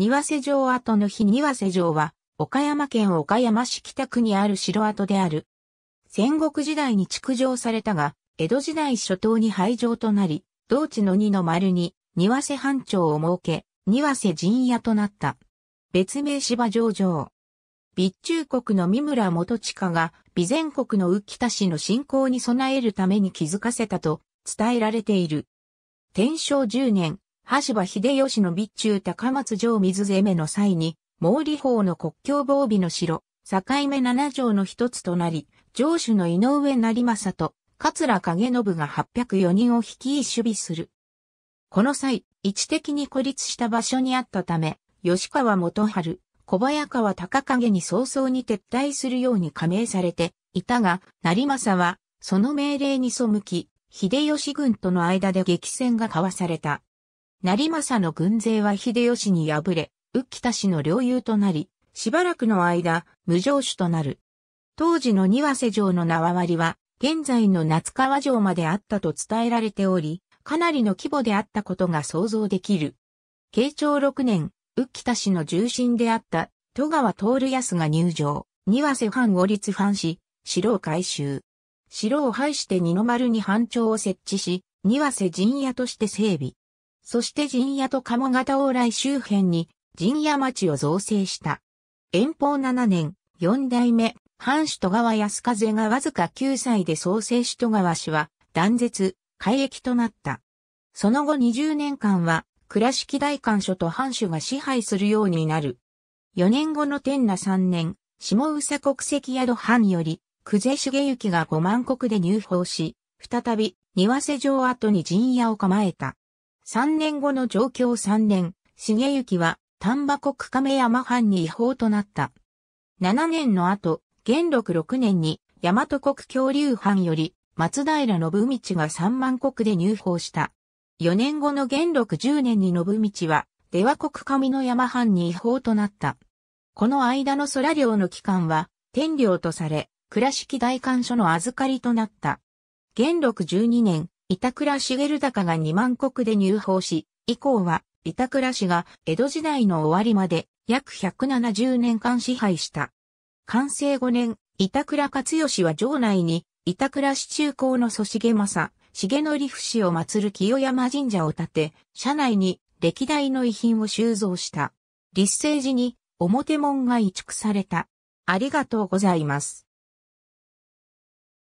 庭瀬城跡の日庭瀬城は、岡山県岡山市北区にある城跡である。戦国時代に築城されたが、江戸時代初頭に廃城となり、同地の2の丸に、庭瀬藩長を設け、庭瀬陣屋となった。別名芝城城。備中国の三村元親が、備前国の浮田氏の侵攻に備えるために気づかせたと伝えられている。天正10年、橋場秀吉の備中高松城水攻めの際に、毛利法の国境防備の城、境目七条の一つとなり、城主の井上成政と、桂影信が804人を率い守備する。この際、位置的に孤立した場所にあったため、吉川元春、小早川高影に早々に撤退するように加盟されていたが、成政は、その命令に背き、秀吉軍との間で激戦が交わされた。成政の軍勢は秀吉に敗れ、浮田氏の領有となり、しばらくの間、無常主となる。当時の庭瀬城の縄割りは、現在の夏川城まであったと伝えられており、かなりの規模であったことが想像できる。慶長6年、浮田氏の重臣であった戸川徹康が入城、庭瀬藩を立藩し、城を改修。城を廃して二の丸に藩庁を設置し、庭瀬陣屋として整備。そして陣屋と鴨方往来周辺に陣屋町を造成した。遠方7年、4代目、藩主戸川安風がわずか9歳で創生し戸川氏は断絶、改易となった。その後20年間は倉敷大官所と藩主が支配するようになる。4年後の天那3年、下宇佐国籍宿藩より、久世重行が五万国で入法し、再び、庭瀬城跡に陣屋を構えた。3年後の状況3年、重幸は丹波国亀山藩に違法となった。7年の後、元禄6年に大和国恐竜藩より松平信道が3万国で入法した。4年後の元禄10年に信道は出羽国上の山藩に違法となった。この間の空領の期間は天領とされ、倉敷大官所の預かりとなった。元禄12年、板倉茂高が2万国で入法し、以降は板倉氏が江戸時代の終わりまで約170年間支配した。完成5年、板倉勝義は城内に板倉市中高の祖重政、重則不死を祀る清山神社を建て、社内に歴代の遺品を収蔵した。立成時に表門が移築された。ありがとうございます。